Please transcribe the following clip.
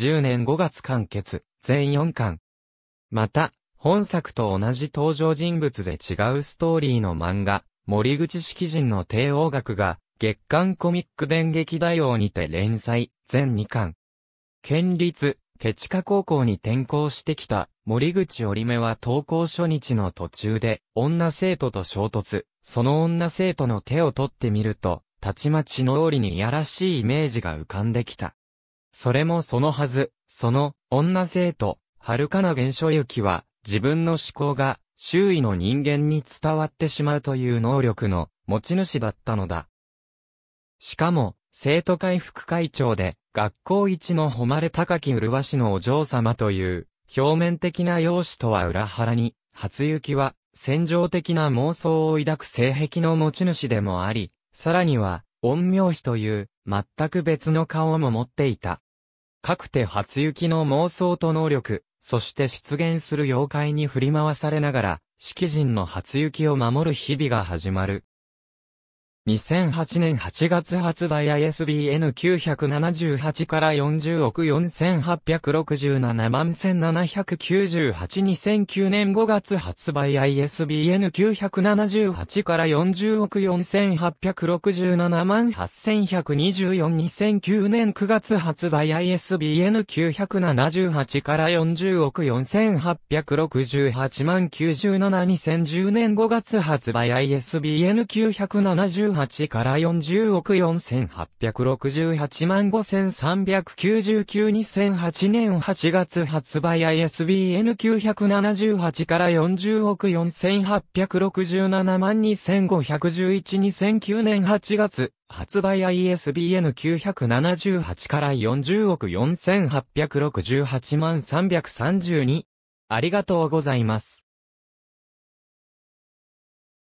10年5月完結、全4巻。また、本作と同じ登場人物で違うストーリーの漫画、森口式人の帝王学が、月刊コミック電撃大王にて連載、全2巻。県立、ケチカ高校に転校してきた、森口織目は登校初日の途中で、女生徒と衝突、その女生徒の手を取ってみると、たちまち脳裏にいやらしいイメージが浮かんできた。それもそのはず、その、女生徒、遥かな現象雪は、自分の思考が、周囲の人間に伝わってしまうという能力の持ち主だったのだ。しかも、生徒会副会長で、学校一の誉れ高き麗しのお嬢様という、表面的な容姿とは裏腹に、初雪は、戦場的な妄想を抱く性癖の持ち主でもあり、さらには、陰陽師という、全く別の顔も持っていた。かくて初雪の妄想と能力、そして出現する妖怪に振り回されながら、季人の初雪を守る日々が始まる。2008年8月発売 ISBN978 から40億4867万1798 2009年5月発売 ISBN978 から40億4867万8124 2009年9月発売 ISBN978 から40億4868万97 2010年5月発売 ISBN978 2008から40億4868万53992008年8月発売 ISBN978 から40億4867万25112009年8月発売 ISBN978 から40億4868万332ありがとうございます。